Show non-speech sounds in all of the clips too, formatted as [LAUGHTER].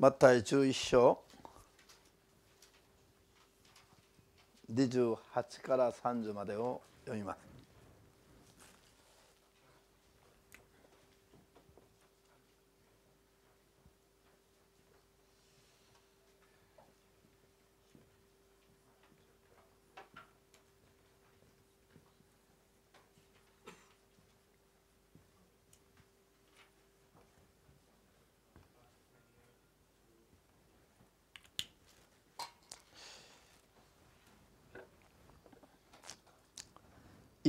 マタイ十一章十八から三十までを読みます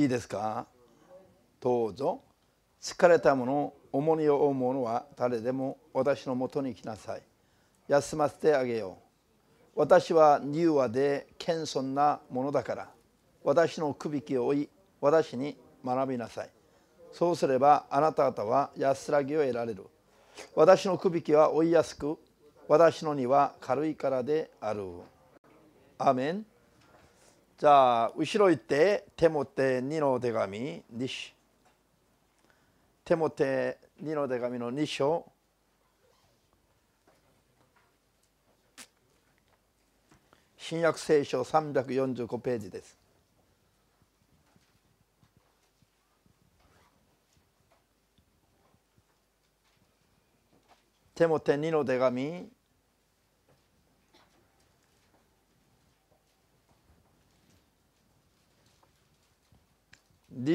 いいですかどうぞ疲れた者重荷を負う者は誰でも私のもとに来なさい休ませてあげよう私は柔和で謙遜なものだから私のくびきを追い私に学びなさいそうすればあなた方は安らぎを得られる私のくびきは追いやすく私の荷は軽いからであるアメン자으시로이때테모테니노대감이니시테모테니노대감이노니쇼신약聖書345페이지ですテモテ2の手紙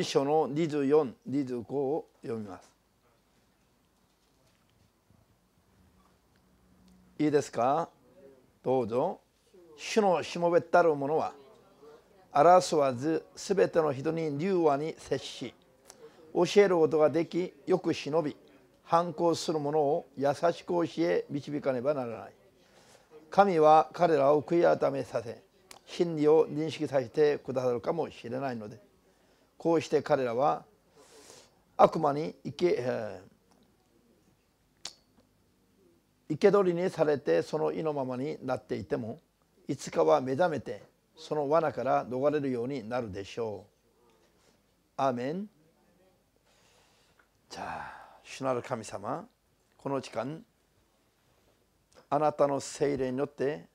辞書の24、25を読みます。いいですかどうぞ。主のしもべたる者は争わずすべての人に柔和に接し教えることができよく忍び反抗する者を優しく教え導かねばならない神は彼らを悔い改めさせ真理を認識させてくださるかもしれないのでこうして彼らは悪魔に生け、えー、生け捕りにされてその意のままになっていてもいつかは目覚めてその罠から逃れるようになるでしょう。アーメンじゃあ主なる神様この時間あなたの精霊によって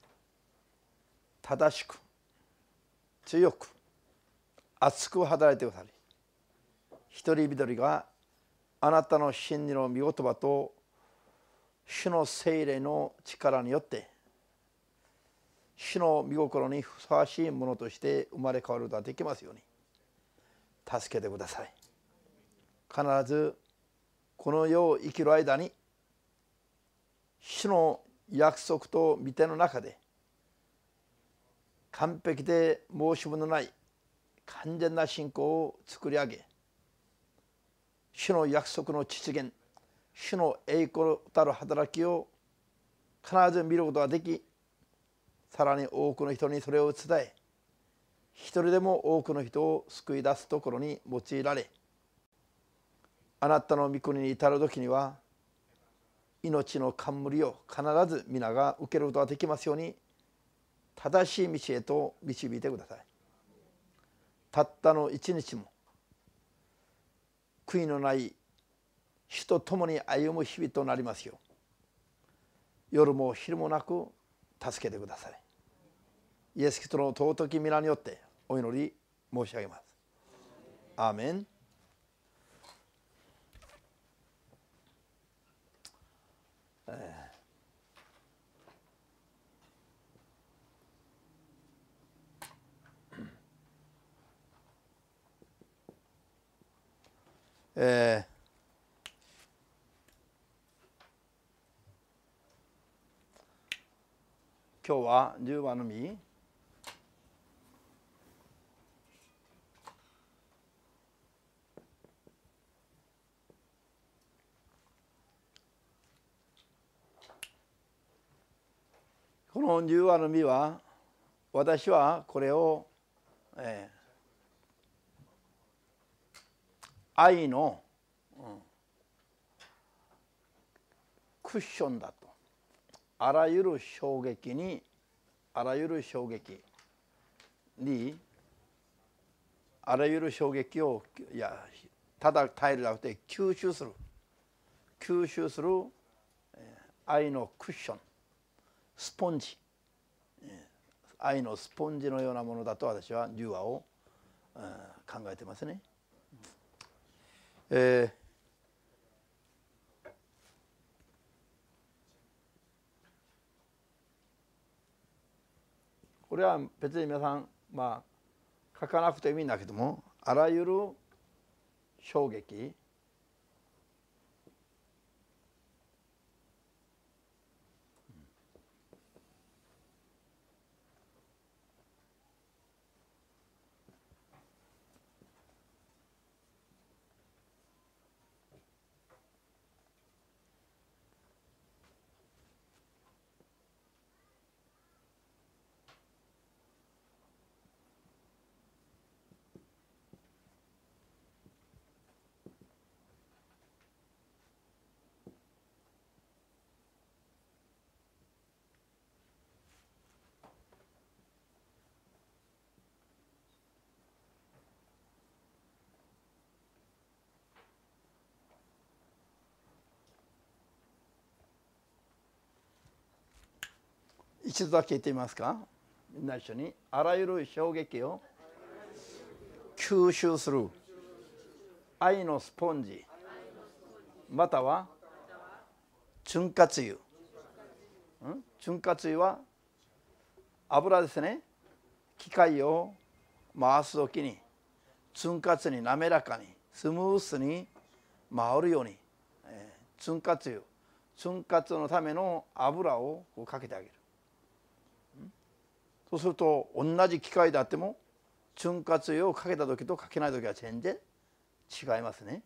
正しく強く熱く働いてくださり一人一人があなたの真理の御言葉と主の精霊の力によって主の御心にふさわしいものとして生まれ変わることができますように助けてください必ずこの世を生きる間に主の約束と御手の中で完璧で申し分のない完全な信仰を作り上げ主の約束の実現主の栄光たる働きを必ず見ることができさらに多くの人にそれを伝え一人でも多くの人を救い出すところに用いられあなたの御国に至る時には命の冠を必ず皆が受けることができますように正しい道へと導いてください。たったの一日も悔いのない主と共に歩む日々となりますよ夜も昼もなく助けてくださいイエス・キリストの尊き皆によってお祈り申し上げますアーメンえー今日は十番の実この十番の実は私はこれを、えー、愛の、クッションだとあらゆる衝撃にあらゆる衝撃にあらゆる衝撃をいやただ耐えるだけで吸収する吸収する愛のクッションスポンジ愛のスポンジのようなものだと私は竜話を考えてますね。えー、これは別に皆さんまあ書かなくてもいいんだけどもあらゆる衝撃一度だけ言ってみますかみんな一緒にあらゆる衝撃を吸収する愛のスポンジまたは潤滑油潤滑油は油ですね機械を回す時に潤滑に滑らかにスムースに回るように、潤滑油潤滑のための油をかけてあげるそうすると同じ機械であっても潤滑油をかけた時とかけない時は全然違いますね。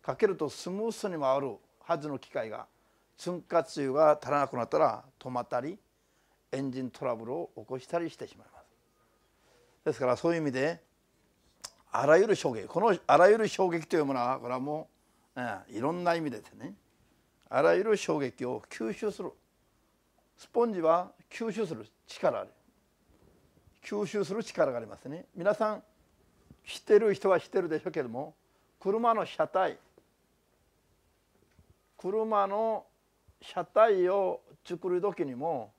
かけるとスムースに回るはずの機械が潤滑油が足らなくなったら止まったりエンジントラブルを起こしたりしてしまいます。ですからそういう意味であらゆる衝撃このあらゆる衝撃というものはこれはもう、いろんな意味ですねあらゆる衝撃を吸収するスポンジは吸収する力ある吸収する力がありますね皆さん知ってる人は知ってるでしょうけども車の車体車の車体を作る時にも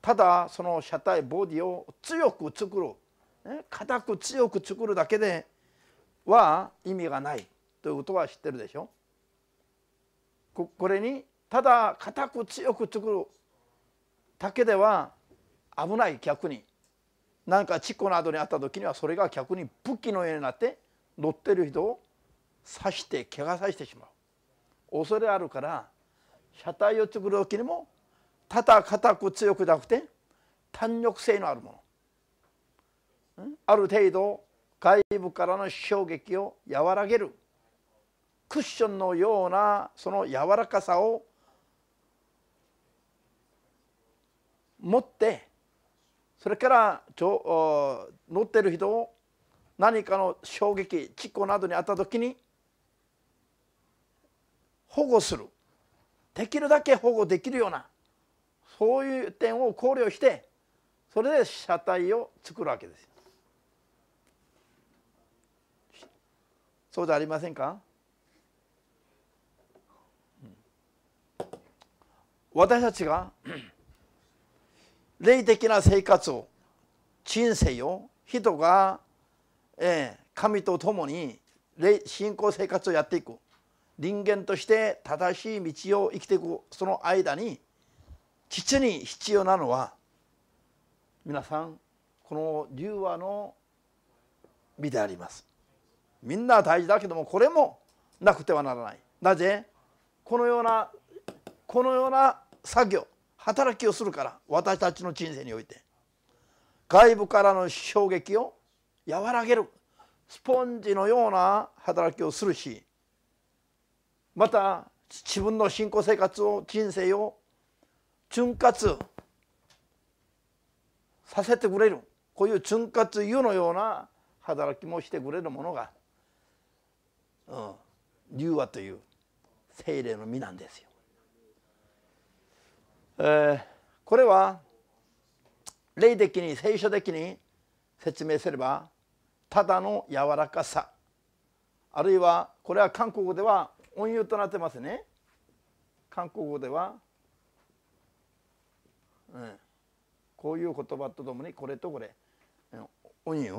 ただその車体ボディを強く作る、ね、硬く強く作るだけでは意味がないということは知ってるでしょこれにただ硬く強く作る竹では危ない逆になんかチッコなどにあった時にはそれが逆に武器のようになって乗ってる人を刺して怪我させてしまう恐れあるから車体を作る時にもただ固く強くなくて単力性のあるものある程度外部からの衝撃を和らげるクッションのようなその柔らかさを持ってそれから乗ってる人を何かの衝撃事故などにあった時に保護するできるだけ保護できるようなそういう点を考慮してそれで車体を作るわけです。そうじゃありませんか私たちが霊的な生活を人生を人が、えー、神と共に信仰生活をやっていく人間として正しい道を生きていくその間に父に必要なのは皆さんこの龍話の身でありますみんな大事だけどもこれもなくてはならないなぜこのようなこのような作業働きをするから私たちの人生において外部からの衝撃を和らげるスポンジのような働きをするしまた自分の信仰生活を人生を潤滑させてくれるこういう潤滑油のような働きもしてくれるものが、うん、柔和という精霊の実なんですよ。えこれは霊的に聖書的に説明すればただの柔らかさあるいはこれは韓国語では音柔となってますね韓国語では、うん、こういう言葉とともにこれとこれ温柔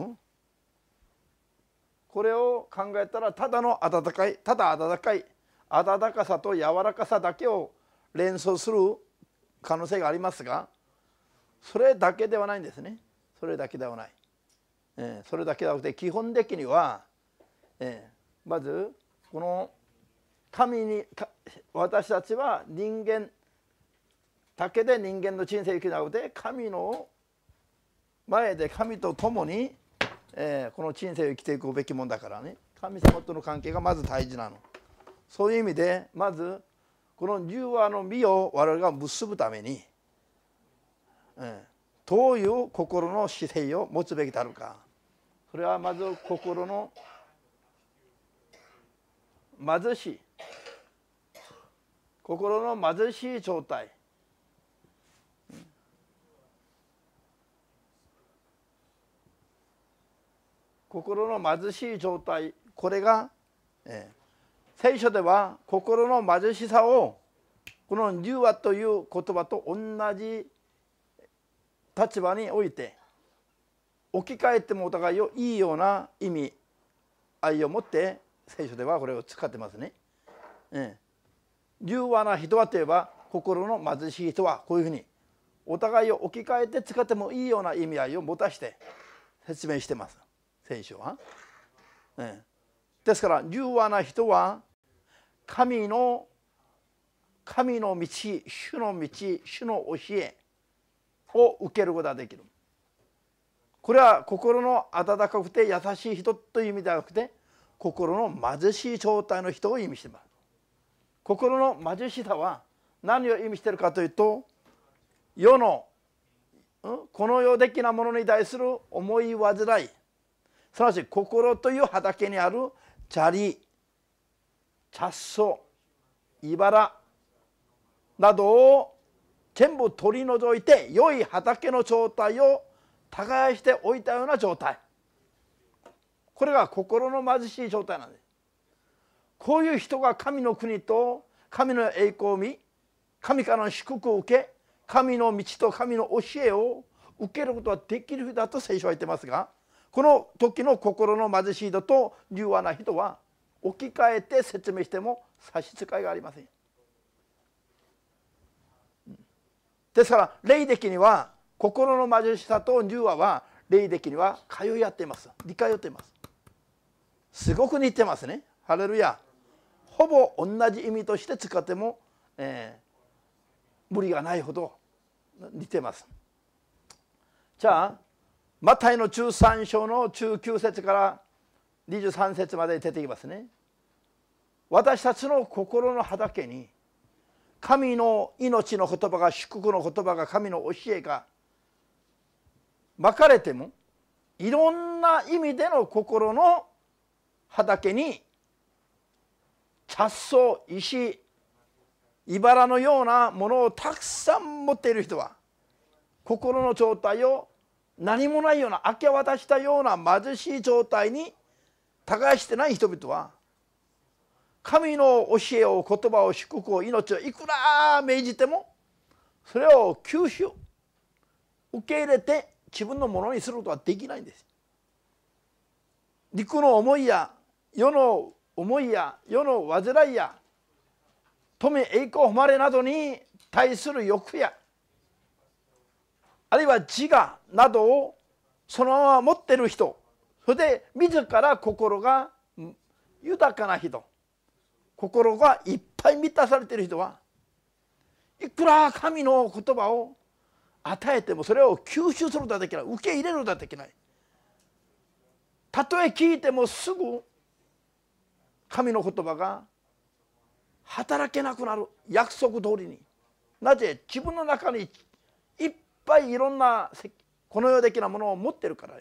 これを考えたらただの温かいただ温かい温かさと柔らかさだけを連想する可能性がありますがそれだけではないんですねそれだけではない、えー、それだけではなくて基本的には、えー、まずこの神に私たちは人間だけで人間の人生を生きなくて神の前で神と共に、えー、この人生を生きていくべきもんだからね神様との関係がまず大事なのそういう意味でまずこの十話の実を我々が結ぶために、うん、どういう心の姿勢を持つべきであるかそれはまず心の貧しい心の貧しい状態心の貧しい状態これが、ええー聖書では心の貧しさをこの柔和という言葉と同じ立場において置き換えてもお互いをいいような意味愛を持って聖書ではこれを使ってますね。うん、柔和な人はといえば心の貧しい人はこういうふうにお互いを置き換えて使ってもいいような意味合いを持たして説明してます聖書は。うんですから柔和な人は神の神の道主の道主の教えを受けることができるこれは心の温かくて優しい人という意味ではなくて心の貧しい状態の人を意味しています心の貧しさは何を意味しているかというと世のこの世的なものに対する思い煩いすなわち心という畑にあるチャいば茨などを全部取り除いて良い畑の状態を耕しておいたような状態これが心の貧しい状態なんですこういう人が神の国と神の栄光を見神からの祝福を受け神の道と神の教えを受けることはできるだと聖書は言ってますがこの時の心の貧しい人と柔和な人は置き換えて説明しても差し支えがありません。ですから霊的には心の貧しさと柔和は霊的には通い合っています似通っていますすごく似てますねハレルヤほぼ同じ意味として使っても、えー、無理がないほど似てますじゃあマタイの13章の19節から23節まで出てきますね私たちの心の畑に神の命の言葉が祝福の言葉が神の教えがまかれてもいろんな意味での心の畑に茶草石茨のようなものをたくさん持っている人は心の状態を何もないような明け渡したような貧しい状態に耕してない人々は神の教えを言葉を祝福を命をいくら命じてもそれを吸収受け入れて自分のものにすることはできないんです。陸の思いや世の思いや世の煩いや富栄光誉れなどに対する欲やあるいは自我などをそのまま持ってる人それで自ら心が豊かな人心がいっぱい満たされてる人はいくら神の言葉を与えてもそれを吸収することはできない受け入れることはできないたとえ聞いてもすぐ神の言葉が働けなくなる約束通りになぜ自分の中にいっぱいいろんなこの世的なものを持ってるから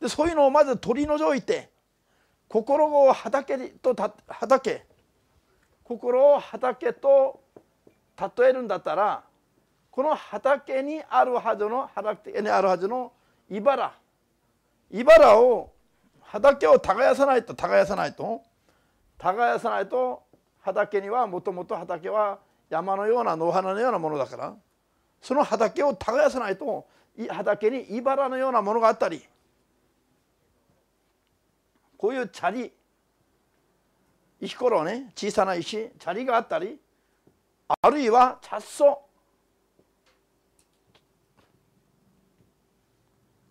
でそういうのをまず取り除いて心を畑と畑心を畑と例えるんだったらこの畑にあるはずの畑にあるはずの茨茨を畑を耕さないと耕さないと耕さないと畑にはもともと畑は山のような野花のようなものだからその畑を耕さないと畑に茨のようなものがあったりこういうチャリ石ころね小さな石チャリがあったりあるいは茶草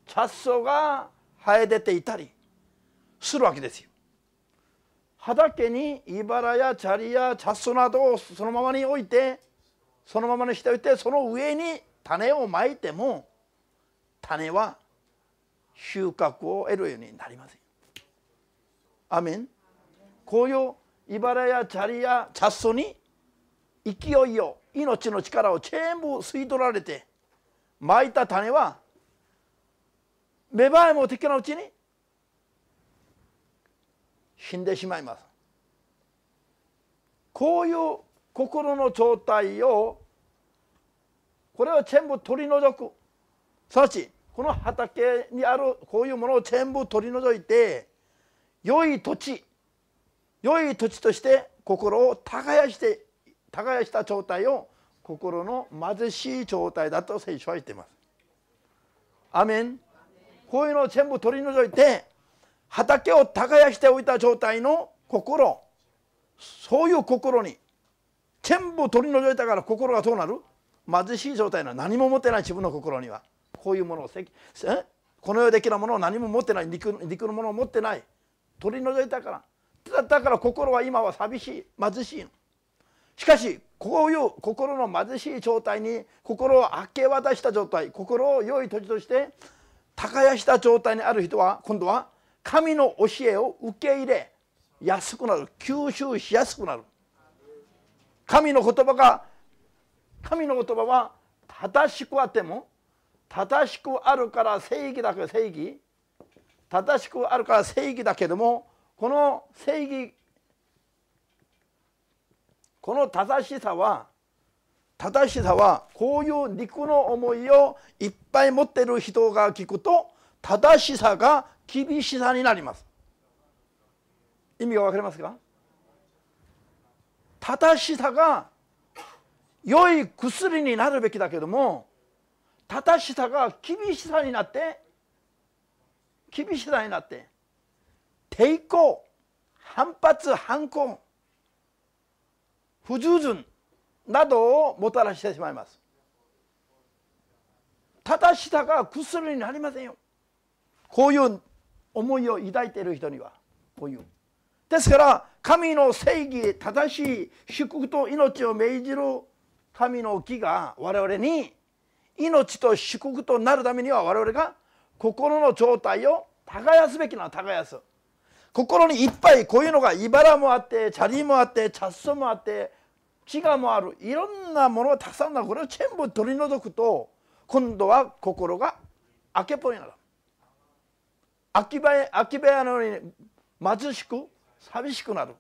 茶草が生え出ていたりするわけですよ。畑に茨やチャリや茶草などをそのままに置いてそのままにしておいてその上に種をまいても種は収穫を得るようになりません。アメンこういう茨や砂利や雑草に勢いを命の力を全部吸い取られてまいた種は芽生えも的なうちに死んでしまいます。こういう心の状態をこれを全部取り除くすなわちこの畑にあるこういうものを全部取り除いて良い土地良い土地として心を耕して耕した状態を心の貧しい状態だと聖書は言っています。アメンこういうのを全部取り除いて畑を耕しておいた状態の心そういう心に全部取り除いたから心がどうなる貧しい状態の何も持てない自分の心にはこういうものをこの世的なものを何も持ってない肉肉のものを持ってない取り除いたからだから心は今は寂しい貧しいしかしこういう心の貧しい状態に心を明け渡した状態心を良い土地として耕した状態にある人は今度は神の教えを受け入れやすくなる吸収しやすくなる神の言葉が神の言葉は正しくあっても正しくあるから正義だけど正義正しくあるから正義だけどもこの正義この正しさは正しさはこういう肉の思いをいっぱい持ってる人が聞くと正しさが厳しさになります意味が分かりますか正しさが良い薬になるべきだけども正しさが厳しさになって厳しさになって抵抗反発反抗不従順などをもたらしてしまいます正しさが薬になりませんよこういう思いを抱いている人にはこういうですから神の正義正しい祝福と命を命じる神の木が我々に命と祝福となるためには我々が心の状態を耕すべきな耕す心にいっぱいこういうのが茨もあって砂利もあって茶草もあって地下もあるいろんなものがたくさんあるこれを全部取り除くと今度は心が明けっぽいなる秋葉屋のように貧しく寂しくなる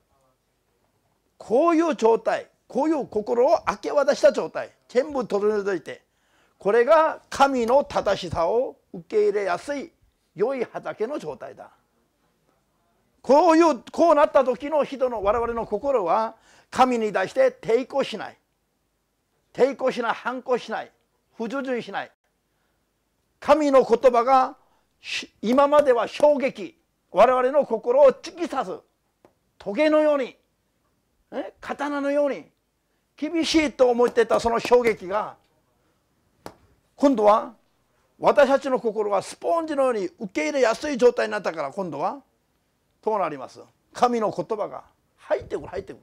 こういう状態こういう心を明け渡した状態全部取り除いてこれが神の正しさを受け入れやすい良い畑の状態だこういうこうなった時の人の我々の心は神に対して抵抗しない抵抗しない反抗しない不従順しない神の言葉が今までは衝撃我々の心を突き刺すトゲのように刀のように厳しいと思ってたその衝撃が今度は私たちの心がスポンジのように受け入れやすい状態になったから今度はどうなります神の言葉が入ってくる入ってくる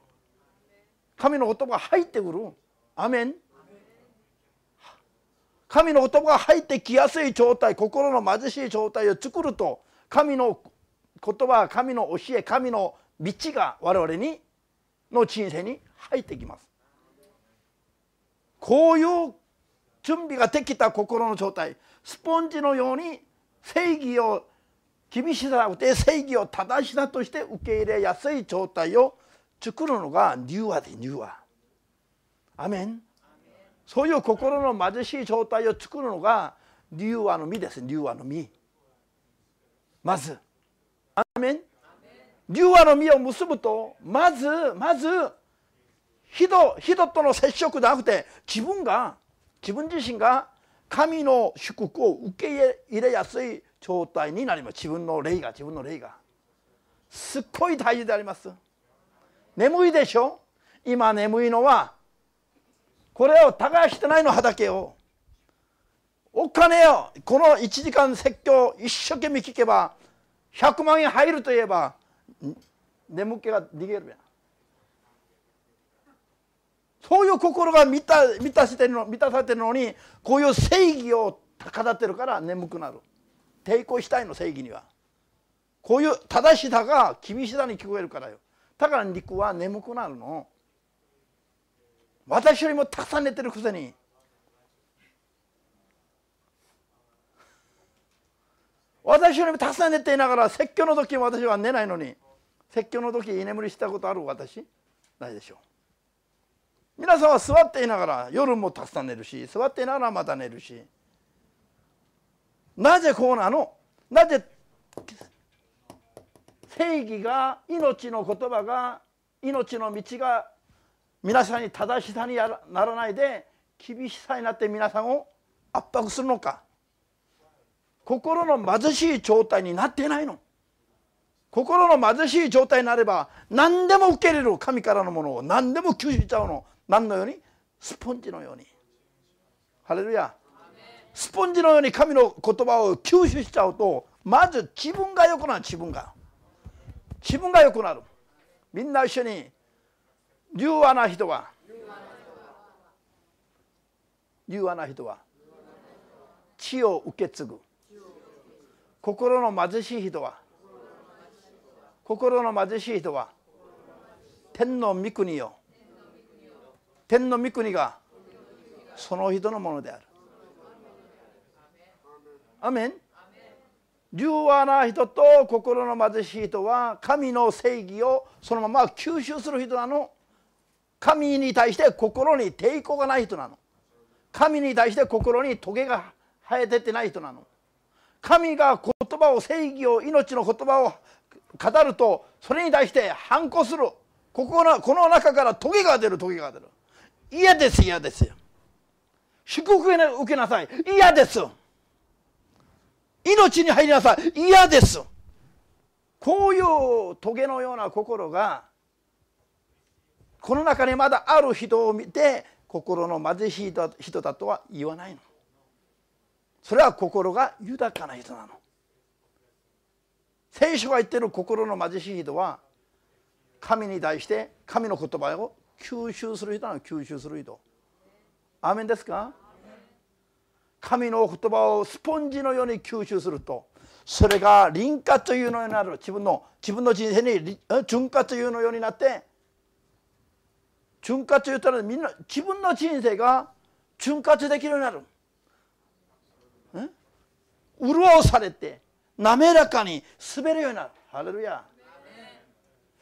神の言葉が入ってくるアメン神の言葉が入ってきやすい状態心の貧しい状態を作ると神の言葉神の教え神の道が我々にの人生に入ってきますこういう準備ができた心の状態スポンジのように正義を厳しさで正義を正しさとして受け入れやすい状態を作るのがニューアでニューア。アメンそういう心の貧しい状態を作るのがニューアの実ですニューアの実。まずアメンニューアの実を結ぶとまずまず人人との接触でなくて自分が自分自身が神の祝福を受け入れやすい状態になります自分の霊が自分の霊がすっごい大事であります眠いでしょ今眠いのはこれを耕してないの畑をお金をこの1時間説教一生懸命聞けば100万円入るといえば眠気が逃げるやんそういう心が満た満たしてるの満たされてるのにこういう正義を語ってるから眠くなる抵抗したいの正義にはこういう正しさが厳しさに聞こえるからよだから肉は眠くなるの私よりもたくさん寝てるくせに私よりもたくさん寝ていながら説教の時も私は寝ないのに説教の時居眠りしたことある私ないでしょう皆さんは座っていながら夜もたくさん寝るし座っていながらまた寝るしなぜこうなのなぜ正義が命の言葉が命の道が皆さんに正しさにならないで厳しさになって皆さんを圧迫するのか心の貧しい状態になっていないの心の貧しい状態になれば何でも受け入れる神からのものを何でも吸収しちゃうの何のようにスポンジのようにハレルヤスポンジのように神の言葉を吸収しちゃうとまず自分が良くなる自分が自分が良くなるみんな一緒に柔和な人は柔和な人は地を受け継ぐ心の貧しい人は心の貧しい人は天の御国よ天の御国がその人のものであるアメン柔和な人と心の貧しい人は神の正義をそのまま吸収する人なの神に対して心に抵抗がない人なの神に対して心にトゲが生えてってない人なの神が言葉を正義を命の言葉を語るとそれに対して反抗するここのこの中からトゲが出るトゲが出る嫌です嫌です祝福を受けなさい嫌です命に入りなさい嫌ですこういう棘のような心がこの中にまだある人を見て心の貧しい人だとは言わないのそれは心が豊かな人なの聖書が言ってる心の貧しい人は神に対して神の言葉を吸収する人なの吸収する人アーメンですか神の言葉をスポンジのように吸収するとそれが輪郭というのになる自分の自分の人生に潤化というのようになって潤化というたらみんな自分の人生が潤化できるようになる潤されて滑らかに滑るようになるハレルヤ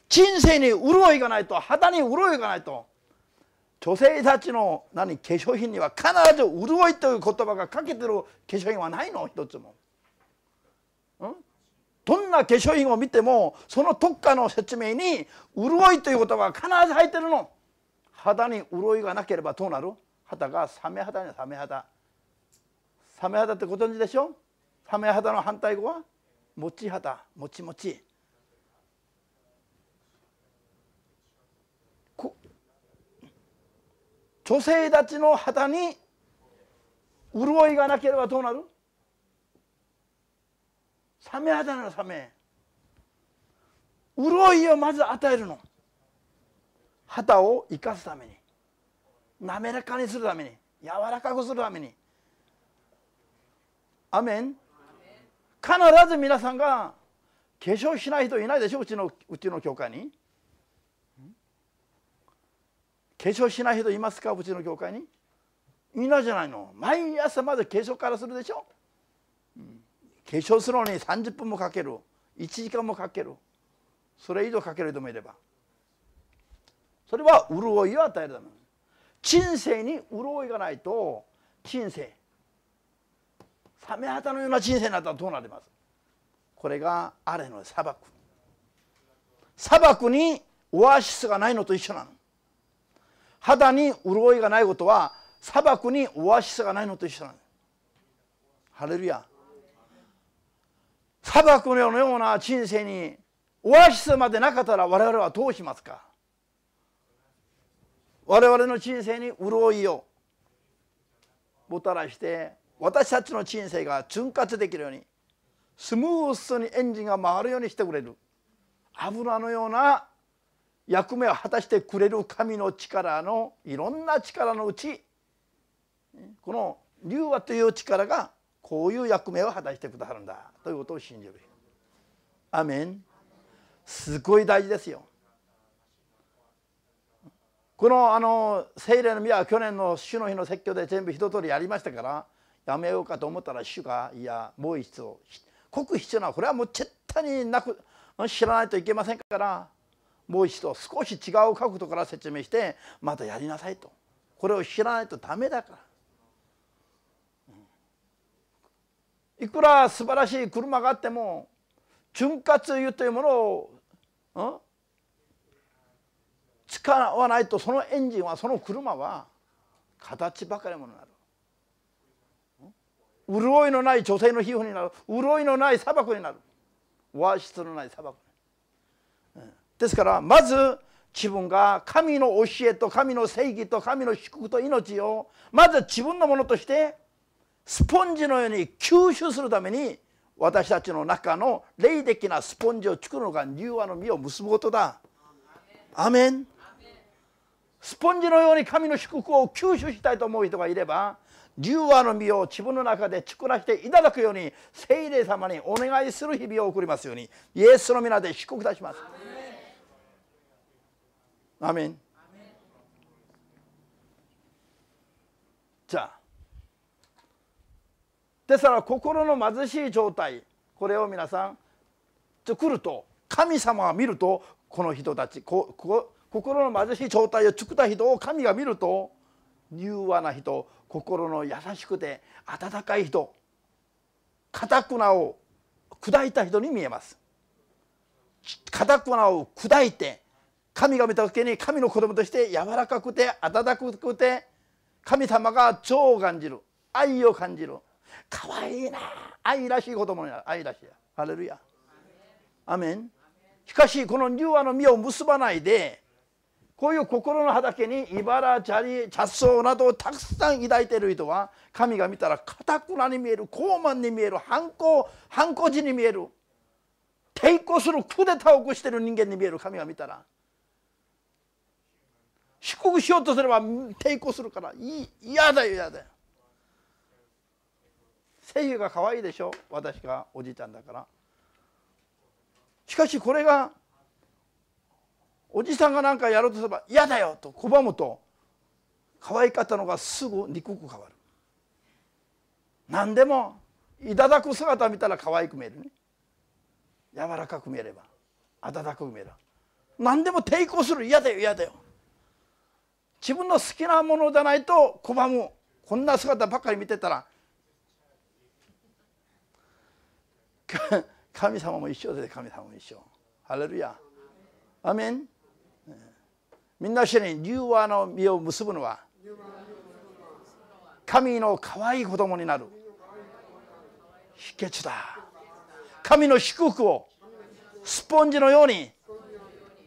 人生に潤いがないと肌に潤いがないと女性たちの何化粧品には必ず潤いという言葉がかけてる化粧品はないの一つも、うん、どんな化粧品を見てもその特化の説明に潤いという言葉が必ず入ってるの肌に潤いがなければどうなる肌がサメ肌にサメ肌サメ肌ってご存知でしょサメ肌の反対語はもち肌もちもち女性たちの肌に潤いがなければどうなるサメ肌なのサメ潤いをまず与えるの肌を生かすために滑らかにするために柔らかくするためにアメン必ず皆さんが化粧しない人いないでしょうちのうちの教会に化粧しない人いますかうちの教会にみじゃないの毎朝まず化粧からするでしょ、う化粧するのに30分もかける1時間もかけるそれ以上かける人もいればそれは潤いを与えるため人生に潤いがないと人生サメ肌のような人生になったらどうなりますこれがあれの砂漠砂漠にオアシスがないのと一緒なの肌に潤いがないことは砂漠にオアシスがないのと一緒なの。ハレルヤ砂漠のような人生にオアシスまでなかったら我々はどうしますか我々の人生に潤いをもたらして私たちの人生が潤滑できるようにスムースにエンジンが回るようにしてくれる油のような役目を果たしてくれる神の力のいろんな力のうちこの龍和という力がこういう役目を果たしてくださるんだということを信じる。アメンすごい大事ですよ。このあの聖霊の宮は去年の主の日の説教で全部一通りやりましたからやめようかと思ったら主がいやもう一度く必要なこれはもう絶対になく知らないといけませんからもう一度少し違う角度から説明してまたやりなさいとこれを知らないとダメだから、いくら素晴らしい車があっても潤滑油というものを、うん、使わないとそのエンジンはその車は形ばかりものになる。潤いのない女性の皮膚になる潤いのない砂漠になる和室のない砂漠ですからまず自分が神の教えと神の正義と神の祝福と命をまず自分のものとしてスポンジのように吸収するために私たちの中の霊的なスポンジを作るのが柔和の実を結ぶことだ。アメンスポンジのように神の祝福を吸収したいと思う人がいれば柔和の実を自分の中で作らせていただくように聖霊様にお願いする日々を送りますようにイエスの皆で祝福いたします。アメじゃあ。ですから心の貧しい状態これを皆さん作ると神様が見るとこの人たちここ心の貧しい状態を作った人を神が見ると柔和な人心の優しくて温かい人かたくなを砕いた人に見えます。かたくなを砕いて神が見た時に神の子供として柔らかくて温かくて神様が情を感じる愛を感じるかわいいな愛らしい子供になる愛らしいハレルヤアメンしかしこの柔和の実を結ばないでこういう心の畑に茨チャ茶草などをたくさん抱いている人は神が見たらかたくなに見える高慢に見える反抗反抗時に見える抵抗するクーデターを起こしている人間に見える神が見たら低くしようとすれば抵抗するから嫌だよ嫌だよ声優が可愛いでしょ私がおじいちゃんだからしかしこれがおじさんが何かやろうとすれば嫌だよと拒むと可愛かったのがすぐ憎く変わる何でもいただく姿見たら可愛く見えるね柔らかく見えれば温かく見えれば何でも抵抗する嫌だよ嫌だよ自分の好きなものじゃないと拒むこんな姿ばっかり見てたら [LAUGHS] 神様も一緒です神様も一緒ハレルヤアメンみんな知に柔和の実を結ぶのは神の可愛い子供になる秘訣だ神の祝福をスポンジのように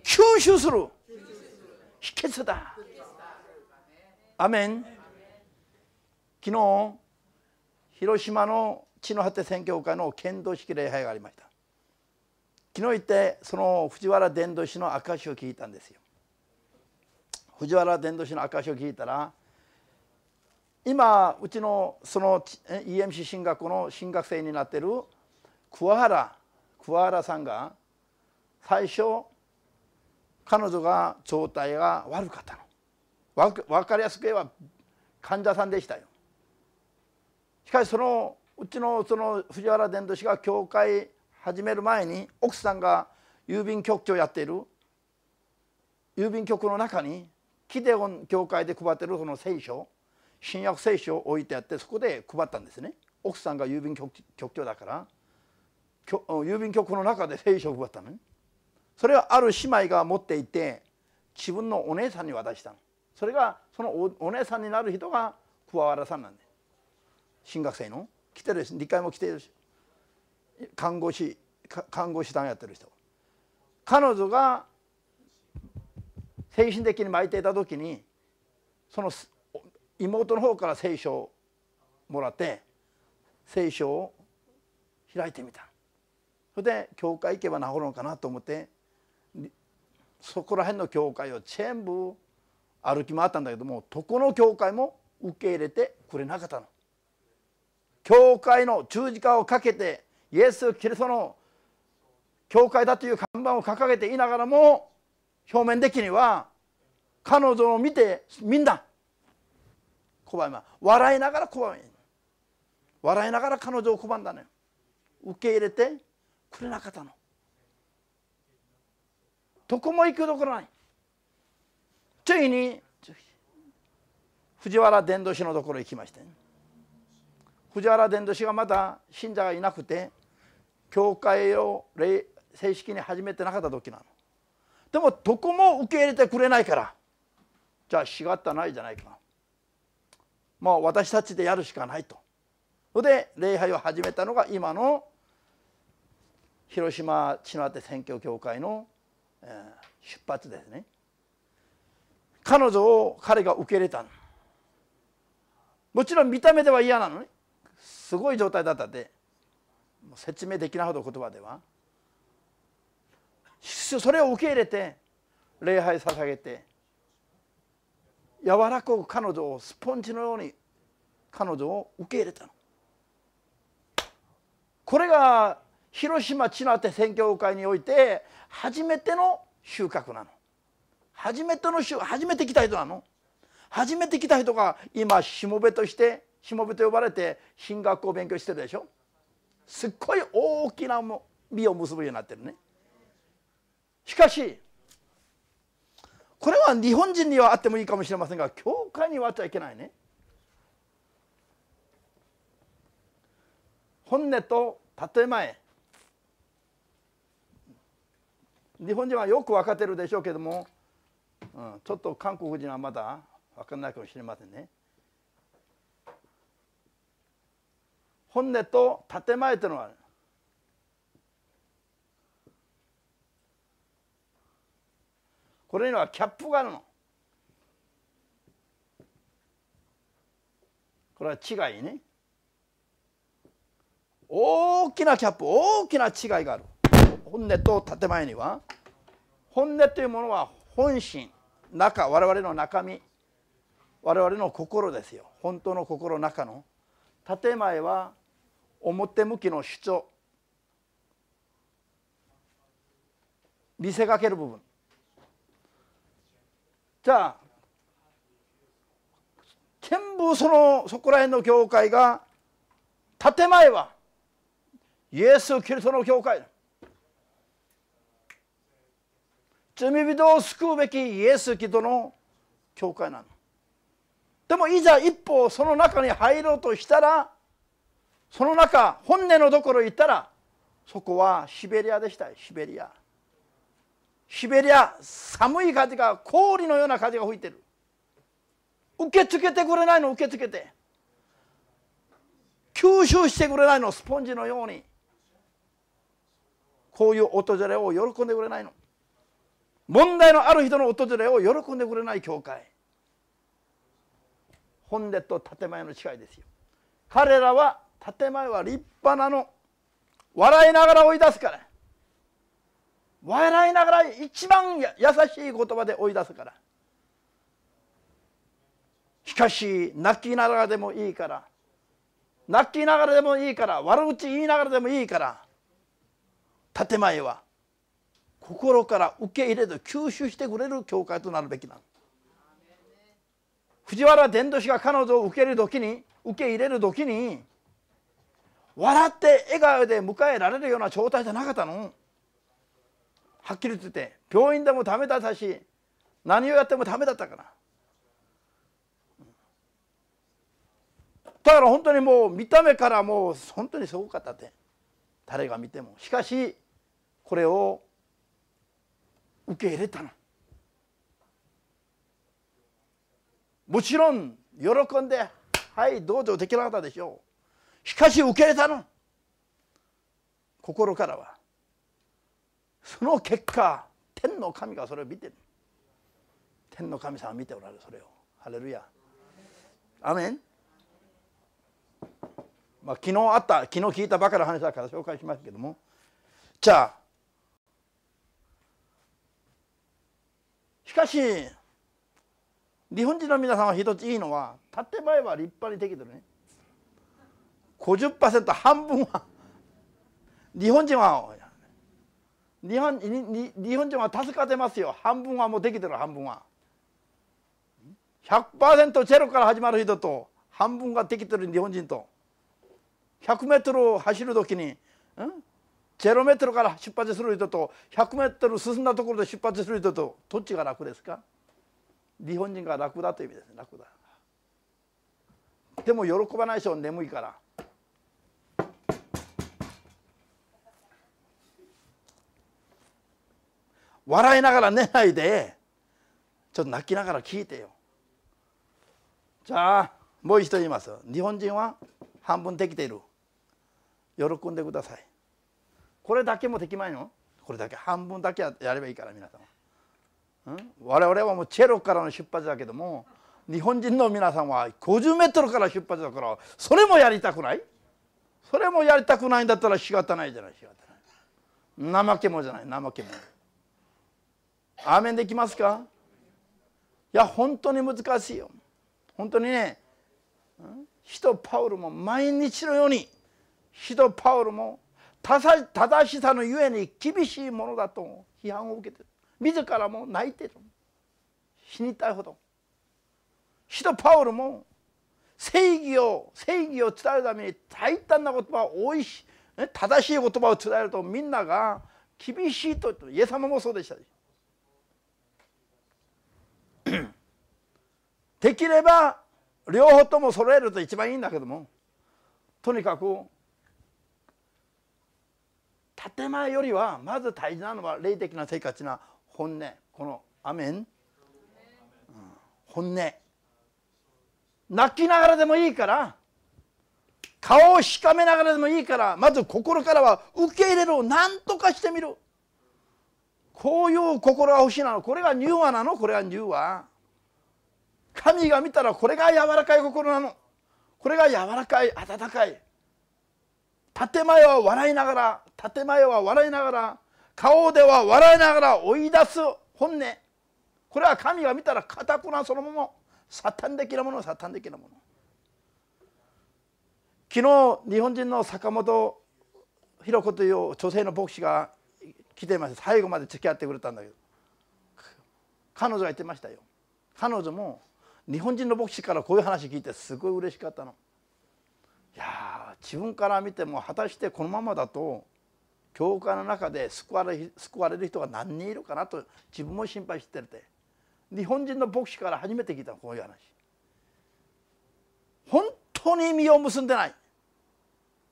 吸収する秘訣だアメン昨日広島の地の果て宣教会の剣道式礼拝がありました昨日行ってその藤原伝道師の証を聞いたんですよ藤原伝道師の証を聞いたら今うちのその EMC 進学校の進学生になってる桑原桑原さんが最初彼女が状態が悪かったのわ分かりやすく言えば患者さんでしたよ。しかしそのうちのその藤原伝道師が教会始める前に奥さんが郵便局長やっている郵便局の中にキデオン教会で配ってるその聖書新約聖書を置いてあってそこで配ったんですね奥さんが郵便局長だから郵便局の中で聖書を配ったのねそれはある姉妹が持っていて自分のお姉さんに渡したのそれがそのおお姉さんになる人が桑原さんなんで新学生の来てるし2階も来てるし看護師看護師団やってる人彼女が精神的に巻いていた時にその妹の方から聖書をもらって聖書を開いてみたそれで教会行けば治るのかなと思ってそこら辺の教会を全部歩き回ったんだけども床の教会も受け入れてくれなかったの。教会の十字架をかけてイエス・キリストの教会だという看板を掲げていながらも表面的には彼女を見てみんな拒み笑いながら拒み笑いながら彼女を拒んだのよ受け入れてくれなかったのどこも行くどころないついに藤原伝道師のところへきまして、藤原伝道師がまだ信者がいなくて教会を正式に始めてなかった時なのでもどこも受け入れてくれないからじゃあしがったないじゃないかもう私たちでやるしかないとそれで礼拝を始めたのが今の広島千の手選挙協会の出発ですね彼女を彼が受け入れたもちろん見た目では嫌なのねすごい状態だったで説明できないほど言葉ではそれを受け入れて礼拝捧げて柔らかく彼女をスポンジのように彼女を受け入れたのこれが広島千の手て挙教会において初めての収穫なの初めての主初めて来た人なの初めて来た人が今しもべとしてしもべと呼ばれて進学を勉強してるでしょすっごい大きな美を結ぶようになってるねしかしこれは日本人にはあってもいいかもしれませんが教会にはあっちゃいけないね本音と建前日本人はよく分かってるでしょうけどもうん、ちょっと韓国人はまだ分かんないかもしれませんね。本音と建前というのはこれにはキャップがあるの。これは違いね。大きなキャップ大きな違いがある。本音と建前には。本音というものは本心中我々の中身我々の心ですよ本当の心中の建前は表向きの主張見せかける部分じゃあ全部そのそこら辺の教会が建前はイエス・キリストの教会だ罪人を救うべきイエス・キリストの教会なのでもいざ一歩その中に入ろうとしたらその中本音のところ行ったらそこはシベリアでしたシベリアシベリア寒い風が氷のような風が吹いてる受け付けてくれないの受け付けて吸収してくれないのスポンジのようにこういう訪れを喜んでくれないの問題のある人の訪れを喜んでくれない教会本音と建前の違いですよ彼らは建前は立派なの笑いながら追い出すから笑いながら一番優しい言葉で追い出すからしかし泣きながらでもいいから泣きながらでもいいから悪口言いながらでもいいから建前は心から受け入れて吸収してくれる教会となるべきなの藤原伝道師が彼女を受け入れる時に受け入れる時に笑って笑顔で迎えられるような状態じゃなかったのはっきり言って病院でもダメだったし何をやってもダメだったからだから本当にもう見た目からもう本当にすごかったって誰が見てもしかしこれを受け入れたのもちろん喜んで「はいどうぞ」できなかったでしょうしかし受け入れたの心からはその結果天の神がそれを見てる天の神様見ておられるそれをハレルヤアメンまあ昨日あった昨日聞いたばかりの話だから紹介しますけどもじゃあしかし日本人の皆さんは一ついいのは建前は立派にできてるね50%半分は日本人は日本日本人は助かってますよ半分はもうできてる半分は100%ゼロから始まる人と半分ができてる日本人と100メートルを走る時に、うん、ゼロメートルから出発する人と100メートル進んだところで出発する人とどっちが楽ですか日本人が楽だという意味です楽だでも喜ばないで人は眠いから笑いながら寝ないでちょっと泣きながら聞いてよじゃあもう一度言います日本人は半分できている喜んでくださいこれだけもできないのこれだけ半分だけやればいいから皆さん、うん、我々はもうチェロからの出発だけども日本人の皆さんは50メートルから出発だからそれもやりたくないそれもやりたくないんだったら仕方ないじゃない仕方ない怠け者じゃない怠け者アーメンできますかいや本当に難しいよ本当にね人パウルも毎日のように人パウルも正しさのゆえに厳しいものだと批判を受けて自らも泣いてる死にたいほど使徒パウルも正義を正義を伝えるために大胆な言葉多いし正しい言葉を伝えるとみんなが厳しいとイエス様もそうでしたできれば両方とも揃えると一番いいんだけどもとにかく建前よりはまず大事なのは霊的な生活な本音この「アメン」うん、本音泣きながらでもいいから顔をしかめながらでもいいからまず心からは受け入れろ何とかしてみるこういう心が欲しいなのこれが柔和なのこれが柔和神が見たらこれが柔らかい心なのこれが柔らかい温かい建前は笑いながら建前は笑いながら顔では笑いながら追い出す本音これは神が見たらかたくなそのものサタン的なものサタン的なもの昨日日本人の坂本弘子という女性の牧師が来ていました最後まで付き合ってくれたんだけど彼女が言ってましたよ彼女も日本人の牧師からこういう話聞いてすごい嬉しかったのいや自分から見ても果たしてこのままだと教会の中で救われ救われる人が何人いるかなと自分も心配してるて日本人の牧師から初めて聞いたこういう話本当に実を結んでない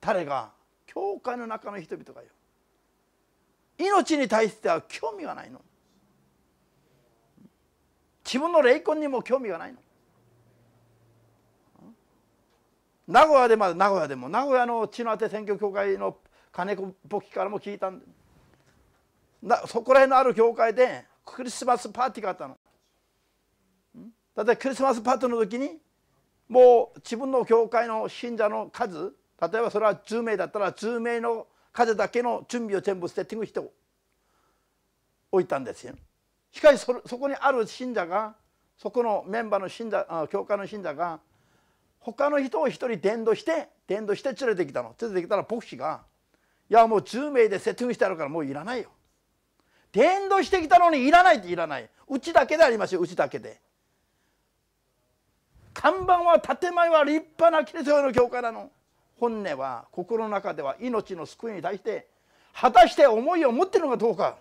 誰が教会の中の人々がよ命に対しては興味がないの自分の霊魂にも興味がないの名古屋でま名古屋でも名古屋の血の当て選挙協会の金子簿記からも聞いたんでなそこら辺のある教会でクリスマスパーティーがあったの。だってクリスマスパーティーの時にもう自分の教会の信者の数例えばそれは10名だったら10名の数だけの準備を全部テッティングしておいたんですよ。しかしそこにある信者がそこのメンバーの信者教会の信者が他の人を1人伝道して伝道して連れてきたの連れてきたら牧師が「いやもう10名で説明してあるからもういらないよ」「伝道してきたのにいらないっていらないうちだけでありますようちだけで」看板は建前は立派なキリスト教の教会なの本音は心の中では命の救いに対して果たして思いを持ってるのかどうか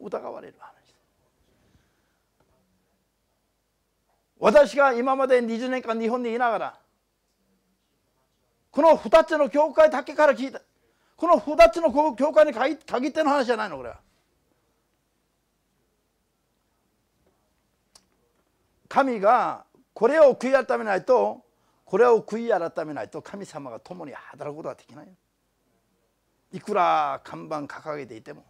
疑われる話です私が今まで20年間日本にいながらこの2つの教会だけから聞いたこの2つの教会に限っての話じゃないのこれは神がこれを悔い改めないとこれを悔い改めないと神様が共に働くことはできないいくら看板掲げていても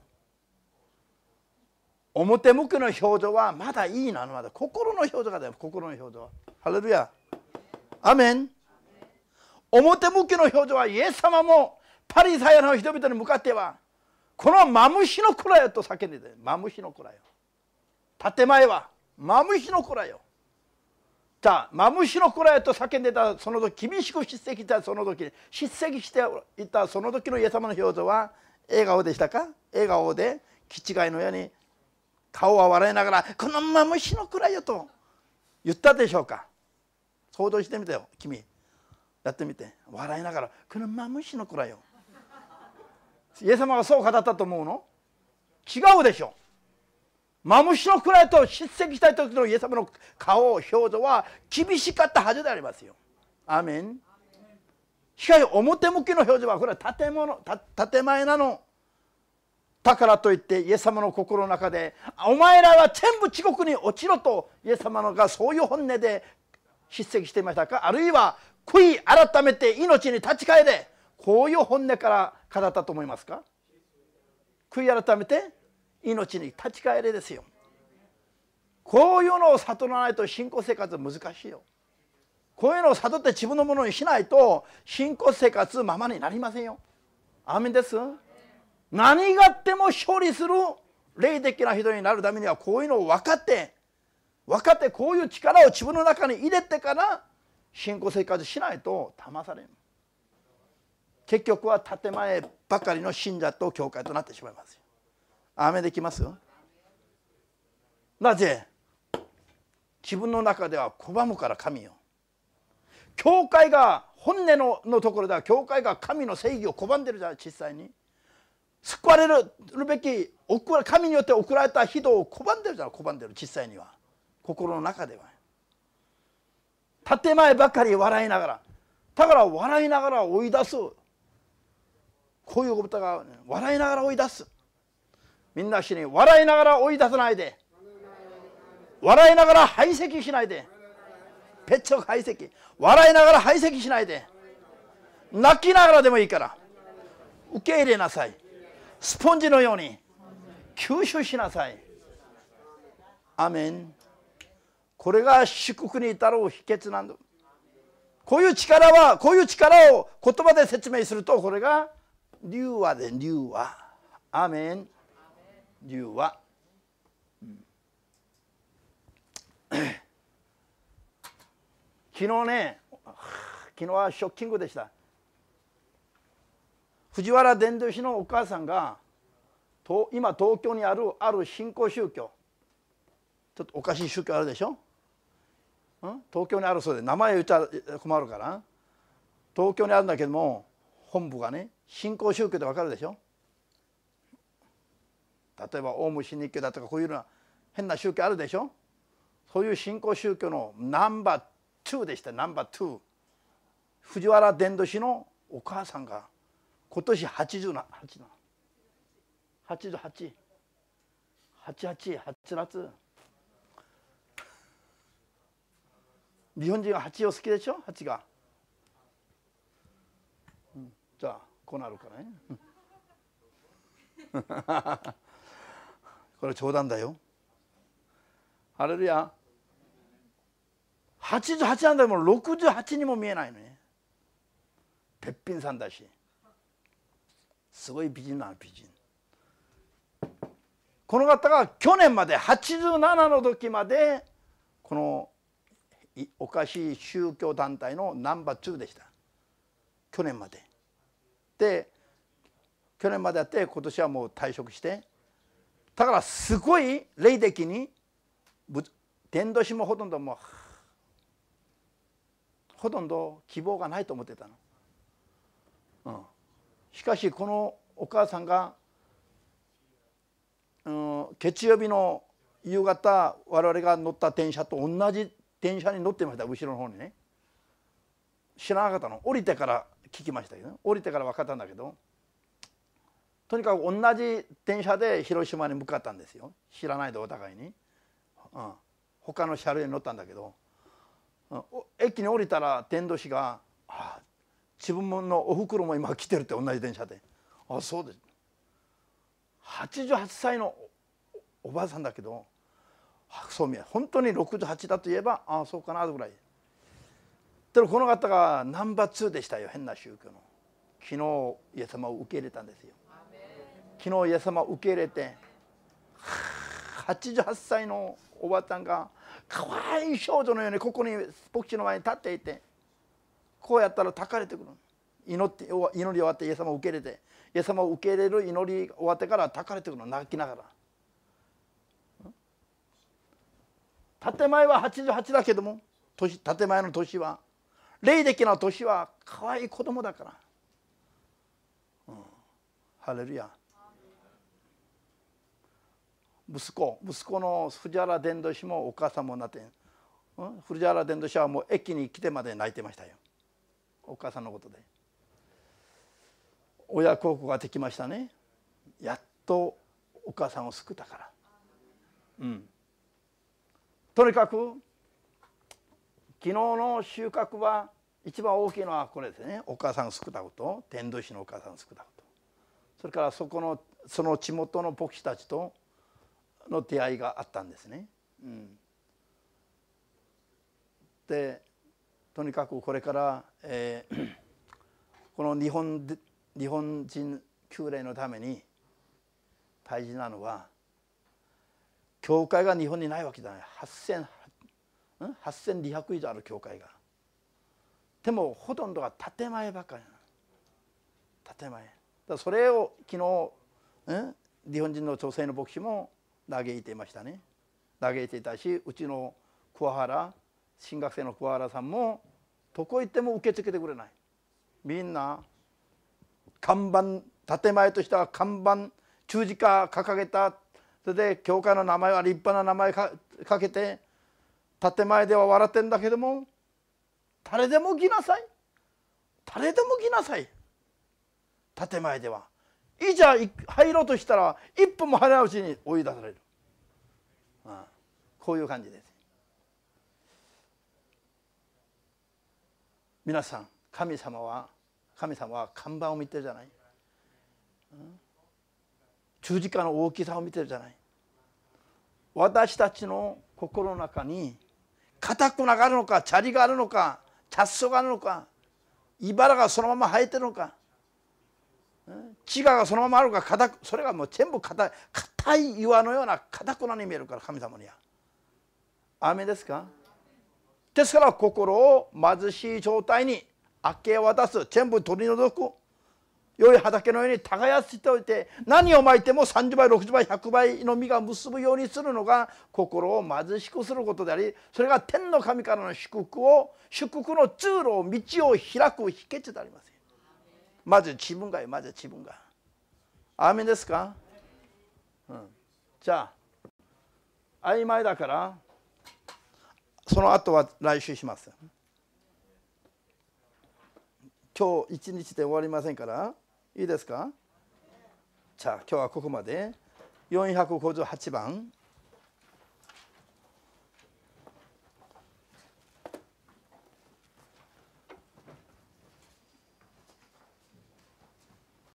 表向きの表情はまだいいなまだ心の表情がだよ心の表情はハレルヤアメン表向きの表情はイエス様もパリサアの人々に向かってはこのマムシの子らよと叫んでたマムシの子らよ建前はマムシの子らよじゃあマムシの子らよと叫んでたその時厳しく叱責したその時叱責していたその時のイエス様の表情は笑顔でしたか笑顔で気違いのように顔は笑いながら「このまま虫の蔵よ」と言ったでしょうか想像してみてよ君やってみて笑いながら「このまま虫の蔵よ」イエス様がそう語ったと思うの違うでしょマムシの蔵と叱責したい時のイエス様の顔表情は厳しかったはずでありますよ。アメンしかし表向きの表情はこれは建物建前なのだからといってイエス様の心の中で「お前らは全部地獄に落ちろ」とイエス様がそういう本音で叱責していましたかあるいは悔い改めて命に立ち返れこういう本音から語ったと思いますか悔い改めて命に立ち返れですよこういうのを悟らないと信仰生活は難しいよこういうのを悟って自分のものにしないと信仰生活ままになりませんよアーメンです何があっても勝利する霊的な人になるためにはこういうのを分かって分かってこういう力を自分の中に入れてから信仰生活しないと騙されん結局は建前ばかりの信者と教会となってしまいますよ。雨できますなぜ自分の中では拒むから神よ。教会が本音ののところでは教会が神の正義を拒んでるじゃん実際に。救われるべき神によって送られた人を拒んでるじゃん拒んでる実際には心の中では建前ばかり笑いながらだから笑いながら追い出すこういうことが笑いながら追い出すみんな死に笑いながら追い出さないで笑いながら排斥しないでペッチョ排斥笑いながら排斥しないで泣きながらでもいいから受け入れなさいスポンジのように吸収しなさいアメンこれが祝福に至る秘訣なんだこういう力はこういう力を言葉で説明するとこれが竜話で竜話アメン竜話、[COUGHS] 昨日ね昨日はショッキングでした藤原伝道師のお母さんが今東京にあるある新興宗教ちょっとおかしい宗教あるでしょ、うん、東京にあるそうで名前言ったゃ困るから東京にあるんだけども本部がね新興宗教でわかるでしょ例えばオウム真理教だとかこういうような変な宗教あるでしょそういう新興宗教のナンバー2でしたナンバー2藤原伝道師のお母さんが今年八十な八十8八十8八8 8月日本人は八を好きでしょ八が、うん、じゃあこうなるからね [LAUGHS] これ冗談だよハレルヤ88なんだけども68にも見えないのねべっぴんさんだしすごい美人な美人この方が去年まで87の時までこのおかしい宗教団体のナンバー2でした去年までで去年までやって今年はもう退職してだからすごい霊的に伝道師もほとんどもうほとんど希望がないと思ってたの。うんしかしこのお母さんが、うん、月曜日の夕方我々が乗った電車と同じ電車に乗ってました後ろの方にね知らなかったの降りてから聞きましたけど、ね、降りてから分かったんだけどとにかく同じ電車で広島に向かったんですよ知らないでお互いに、うん、他の車両に乗ったんだけど、うん、駅に降りたら天童市が「ああ自分のおふくろも今来てるって同じ電車であそうです88歳のおばあさんだけど白装宮本当に68だといえばああそうかなぐらいでもこの方がナンバー2でしたよ変な宗教の昨日イエス様を受け入れたんですよ昨日イエス様を受け入れて88歳のおばあちゃんが可愛い少女のようにここに牧師の前に立っていてこうやったらたかれてくる祈って祈り終わってイエス様を受け入れてイエス様を受け入れる祈り終わってからたかれてくるの泣きながら建前は88だけども年建前の年は霊的な年は可愛い子供だから、うん、ハレルヤ息子息子の藤原伝道師もお母さんもなって、うん、藤原伝道師はもう駅に来てまで泣いてましたよお母さんのことで親孝行ができましたねやっとお母さんを救ったからうんとにかく昨日の収穫は一番大きいのはこれですねお母さんを救ったこと天童市のお母さんを救ったことそれからそこのその地元の牧師たちとの出会いがあったんですね。うん、でとにかくこれから、えー、この日本日本人旧礼のために大事なのは教会が日本にないわけじゃない8200以上ある教会がでもほとんどが建前ばかり建前だそれを昨日、うん、日本人の女性の牧師も嘆いていましたね嘆いていたしうちの桑原新学生の桑原さんもどこ行っても受け付けてくれないみんな看板建前としては看板十字架掲げたそれで教会の名前は立派な名前かけて建前では笑ってんだけども誰でも来なさい誰でも来なさい建前ではいざ入ろうとしたら一歩も入らないうちに追い出される、こういう感じです。皆さん神様は神様は看板を見てるじゃない、うん、十字架の大きさを見てるじゃない私たちの心の中に硬くながるのか砂利があるのかチ草があるのか茨がそのまま生えてるのか血がそのままあるか硬くそれがもう全部硬い硬い岩のような硬くなに見えるから神様には。雨ですかですから心を貧しい状態に明け渡す全部取り除く良い畑のように耕しておいて何をまいても30倍60倍100倍の実が結ぶようにするのが心を貧しくすることでありそれが天の神からの祝福を祝福の通路を道を開く秘訣でありますまず自分がまず自分がアーメンですか、うん、じゃあ曖昧だからその後は来週します今日一日で終わりませんからいいですかじゃあ今日はここまで458番